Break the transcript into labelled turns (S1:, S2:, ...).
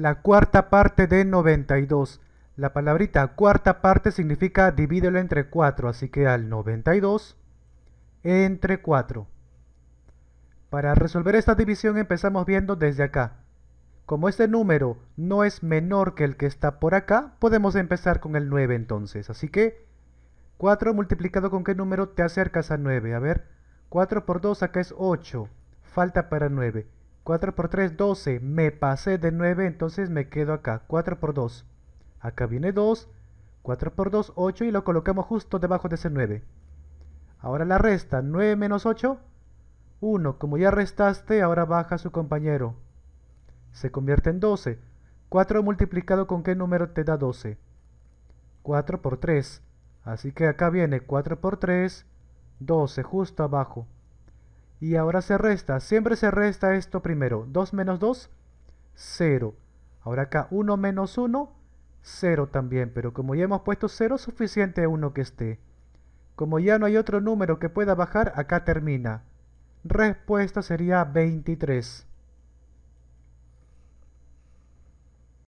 S1: la cuarta parte de 92. La palabrita cuarta parte significa divídelo entre 4, así que al 92 entre 4. Para resolver esta división empezamos viendo desde acá. Como este número no es menor que el que está por acá, podemos empezar con el 9 entonces. Así que 4 multiplicado con qué número te acercas a 9. A ver, 4 por 2 acá es 8, falta para 9. 4 por 3, 12. Me pasé de 9, entonces me quedo acá. 4 por 2. Acá viene 2. 4 por 2, 8 y lo colocamos justo debajo de ese 9. Ahora la resta. 9 menos 8, 1. Como ya restaste, ahora baja su compañero. Se convierte en 12. 4 multiplicado con qué número te da 12. 4 por 3. Así que acá viene 4 por 3, 12, justo abajo. Y ahora se resta, siempre se resta esto primero. 2 menos 2, 0. Ahora acá 1 menos 1, 0 también. Pero como ya hemos puesto 0, suficiente 1 que esté. Como ya no hay otro número que pueda bajar, acá termina. Respuesta sería 23.